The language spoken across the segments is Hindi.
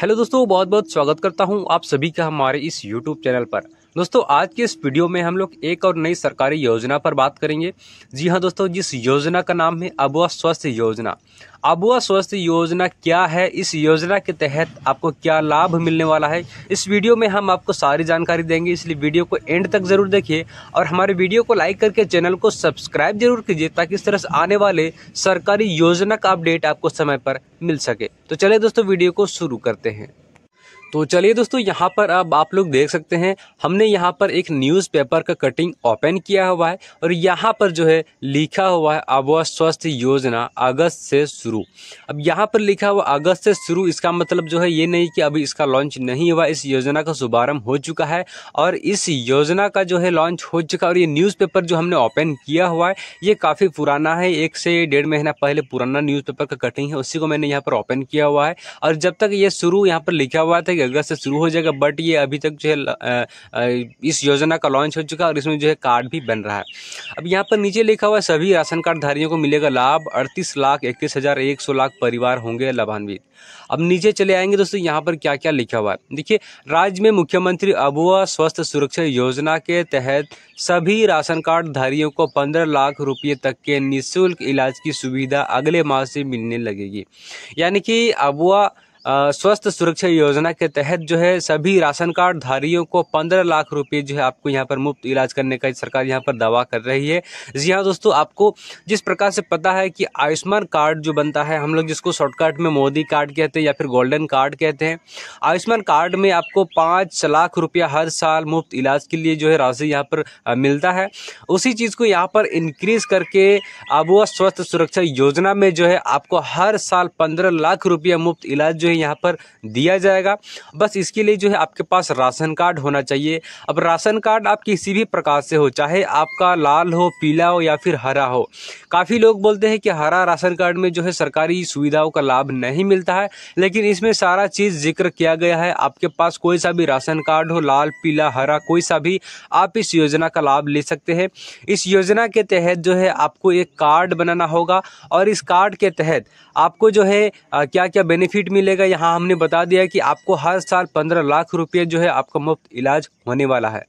हेलो दोस्तों बहुत बहुत स्वागत करता हूं आप सभी का हमारे इस यूट्यूब चैनल पर दोस्तों आज के इस वीडियो में हम लोग एक और नई सरकारी योजना पर बात करेंगे जी हाँ दोस्तों जिस योजना का नाम है अबुआ स्वास्थ्य योजना अबुआ स्वास्थ्य योजना क्या है इस योजना के तहत आपको क्या लाभ मिलने वाला है इस वीडियो में हम आपको सारी जानकारी देंगे इसलिए वीडियो को एंड तक ज़रूर देखिए और हमारे वीडियो को लाइक करके चैनल को सब्सक्राइब जरूर कीजिए ताकि इस तरह से आने वाले सरकारी योजना का अपडेट आपको समय पर मिल सके तो चले दोस्तों वीडियो को शुरू करते हैं तो चलिए दोस्तों यहाँ पर अब आप लोग देख सकते हैं हमने यहाँ पर एक न्यूज़पेपर का कटिंग ओपन किया हुआ है और यहाँ पर जो है लिखा हुआ है आबवा स्वास्थ्य योजना अगस्त से शुरू अब यहाँ पर लिखा हुआ अगस्त से शुरू इसका मतलब जो है ये नहीं कि अभी इसका लॉन्च नहीं हुआ इस योजना का शुभारंभ हो चुका है और इस योजना का जो है लॉन्च हो चुका है और ये न्यूज़ जो हमने ओपन किया हुआ है ये काफ़ी पुराना है एक से डेढ़ महीना पहले पुराना न्यूज़ का कटिंग है उसी को मैंने यहाँ पर ओपन किया हुआ है और जब तक ये शुरू यहाँ पर लिखा हुआ था कि अगस्त से शुरू हो जाएगा बट ये अभी तक जो है इस योजना का लॉन्च हो चुका है और इसमें जो है कार्ड भी बन रहा है अब यहाँ पर नीचे लिखा हुआ सभी राशन कार्ड धारियों को मिलेगा लाभ अड़तीस लाख इक्कीस हज़ार एक सौ लाख परिवार होंगे लाभान्वित अब नीचे चले आएंगे दोस्तों यहाँ पर क्या क्या लिखा हुआ है देखिए राज्य में मुख्यमंत्री अबुआ स्वास्थ्य सुरक्षा योजना के तहत सभी राशन कार्ड धारियों को पंद्रह लाख रुपये तक के निःशुल्क इलाज की सुविधा अगले माह से मिलने लगेगी यानी कि अबुआ स्वस्थ सुरक्षा योजना के तहत जो है सभी राशन कार्ड धारियों को पंद्रह लाख रुपए जो है आपको यहाँ पर मुफ्त इलाज करने का सरकार यहाँ पर दावा कर रही है जी हाँ दोस्तों आपको जिस प्रकार से पता है कि आयुष्मान कार्ड जो बनता है हम लोग जिसको शॉर्टकट में मोदी कार्ड कहते हैं या फिर गोल्डन कार्ड कहते हैं आयुष्मान कार्ड में आपको पाँच लाख रुपया हर साल मुफ्त इलाज के लिए जो है राशि यहाँ पर मिलता है उसी चीज़ को यहाँ पर इंक्रीज करके अब वह सुरक्षा योजना में जो है आपको हर साल पंद्रह लाख रुपया मुफ्त इलाज जो है यहाँ पर दिया जाएगा बस इसके लिए जो है आपके पास राशन कार्ड होना चाहिए अब राशन कार्ड आप किसी भी प्रकार से हो चाहे आपका लाल हो पीला हो या फिर हरा हो काफ़ी लोग बोलते हैं कि हरा राशन कार्ड में जो है सरकारी सुविधाओं का लाभ नहीं मिलता है लेकिन इसमें सारा चीज़ जिक्र किया गया है आपके पास कोई सा भी राशन कार्ड हो लाल पीला हरा कोई सा भी आप इस योजना का लाभ ले सकते हैं इस योजना के तहत जो है आपको एक कार्ड बनाना होगा और इस कार्ड के तहत आपको जो है क्या क्या बेनिफिट मिलेगा है यहाँ हमने बता दिया है कि आपको हर साल पंद्रह लाख रुपये जो है आपका मुफ्त इलाज होने वाला है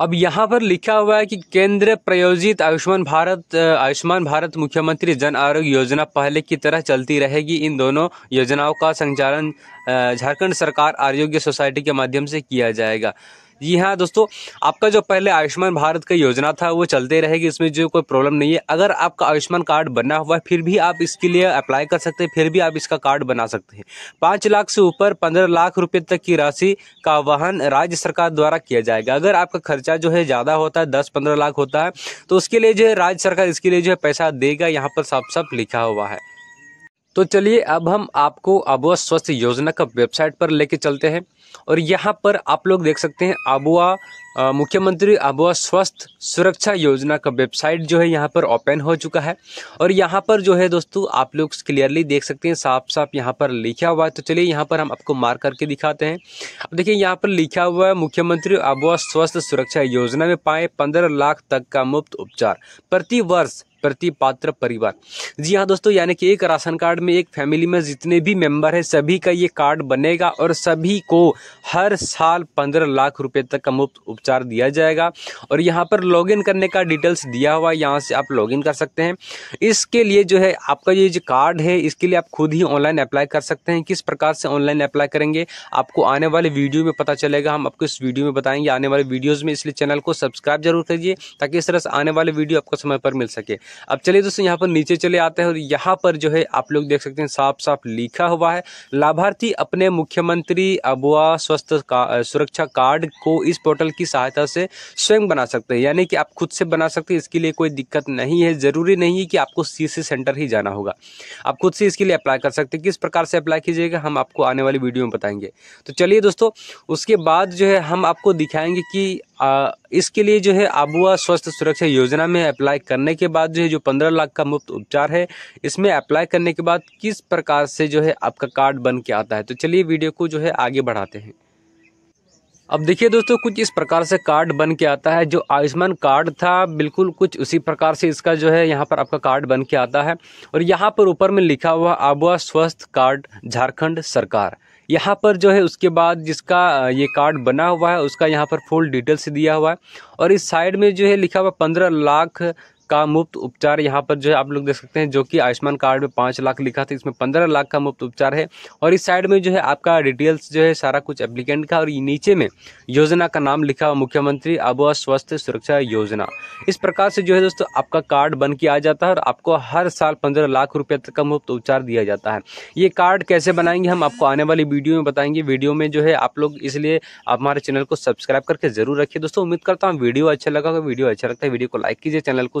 अब यहाँ पर लिखा हुआ है कि केंद्र प्रायोजित आयुष्मान भारत आयुष्मान भारत मुख्यमंत्री जन आरोग्य योजना पहले की तरह चलती रहेगी इन दोनों योजनाओं का संचालन झारखंड सरकार आरोग्य सोसाइटी के माध्यम से किया जाएगा जी हाँ दोस्तों आपका जो पहले आयुष्मान भारत का योजना था वो चलते रहेगी इसमें जो कोई प्रॉब्लम नहीं है अगर आपका आयुष्मान कार्ड बना हुआ है फिर भी आप इसके लिए अप्लाई कर सकते हैं फिर भी आप इसका कार्ड बना सकते हैं पाँच लाख से ऊपर पंद्रह लाख रुपये तक की राशि का वाहन राज्य सरकार द्वारा किया जाएगा अगर आपका खर्चा जो है ज़्यादा होता है दस पंद्रह लाख होता है तो उसके लिए जो है राज्य सरकार इसके लिए जो है पैसा देगा यहाँ पर साफ साफ लिखा हुआ है तो चलिए अब हम आपको आबुआ स्वास्थ्य योजना का वेबसाइट पर लेके चलते हैं और यहाँ पर आप लोग देख सकते हैं आबुआ मुख्यमंत्री आबुआ स्वास्थ्य सुरक्षा योजना का वेबसाइट जो है यहाँ पर ओपन हो चुका है और यहाँ पर जो है दोस्तों आप लोग क्लियरली देख सकते हैं साफ साफ यहाँ पर लिखा हुआ है तो चलिए यहाँ पर हम आपको मार करके दिखाते हैं अब देखिए यहाँ पर लिखा हुआ है मुख्यमंत्री आबुआ स्वास्थ्य सुरक्षा योजना में पाए पंद्रह लाख तक का मुफ्त उपचार प्रति वर्ष प्रति पात्र परिवार जी हाँ दोस्तों यानी कि एक राशन कार्ड में एक फैमिली में जितने भी मेंबर हैं सभी का ये कार्ड बनेगा और सभी को हर साल पंद्रह लाख रुपए तक का मुफ्त उपचार उपचार दिया जाएगा और यहाँ पर लॉगिन करने का डिटेल्स दिया हुआ है यहाँ से आप लॉगिन कर सकते हैं इसके लिए जो है आपका ये जो कार्ड है इसके लिए आप खुद ही ऑनलाइन अप्लाई कर सकते हैं किस प्रकार से ऑनलाइन अप्लाई करेंगे आपको आने वाले वीडियो में पता चलेगा हम आपको इस वीडियो में बताएंगे आने वाले वीडियोज़ में इसलिए चैनल को सब्सक्राइब जरूर करिए ताकि इस तरह से आने वाले वीडियो आपको समय पर मिल सके अब चलिए दोस्तों यहाँ पर नीचे चले आते हैं और यहाँ पर जो है आप लोग देख सकते हैं साफ साफ लिखा हुआ है लाभार्थी अपने मुख्यमंत्री अबुआ स्वस्थ का, सुरक्षा कार्ड को इस पोर्टल की सहायता से स्वयं बना सकते हैं यानी कि आप खुद से बना सकते हैं इसके लिए कोई दिक्कत नहीं है ज़रूरी नहीं है कि आपको सी सी सेंटर ही जाना होगा आप खुद से इसके लिए अप्लाई कर सकते हैं किस प्रकार से अप्लाई कीजिएगा हम आपको आने वाली वीडियो में बताएंगे तो चलिए दोस्तों उसके बाद जो है हम आपको दिखाएंगे कि आ, इसके लिए जो है आबुआ स्वास्थ्य सुरक्षा योजना में अप्लाई करने के बाद जो है जो पंद्रह लाख का मुफ्त उपचार है इसमें अप्लाई करने के बाद किस प्रकार से जो है आपका कार्ड बन के आता है तो चलिए वीडियो को जो है आगे बढ़ाते हैं अब देखिए दोस्तों कुछ इस प्रकार से कार्ड बन के आता है जो आयुष्मान कार्ड था बिल्कुल कुछ उसी प्रकार से इसका जो है यहाँ पर आपका कार्ड बन के आता है और यहाँ पर ऊपर में लिखा हुआ आबुआ स्वस्थ कार्ड झारखंड सरकार यहाँ पर जो है उसके बाद जिसका ये कार्ड बना हुआ है उसका यहाँ पर फुल डिटेल्स दिया हुआ है और इस साइड में जो है लिखा हुआ पंद्रह लाख का मुफ्त उपचार यहाँ पर जो है आप लोग देख सकते हैं जो कि आयुष्मान कार्ड में पाँच लाख लिखा था इसमें पंद्रह लाख का मुफ्त उपचार है और इस साइड में जो है आपका डिटेल्स जो है सारा कुछ एप्लीकेंट का और नीचे में योजना का नाम लिखा हुआ मुख्यमंत्री आबुआ स्वास्थ्य सुरक्षा योजना इस प्रकार से जो है दोस्तों आपका कार्ड बन के आ जाता है और आपको हर साल पंद्रह लाख रुपये तक का मुफ्त उपचार दिया जाता है ये कार्ड कैसे बनाएंगे हम आपको आने वाली वीडियो में बताएंगे वीडियो में जो है आप लोग इसलिए आप हमारे चैनल को सब्सक्राइब करके जरूर रखिए दोस्तों उम्मीद करता हूँ वीडियो अच्छा लगा वीडियो अच्छा लगता है वीडियो को लाइक कीजिए चैनल को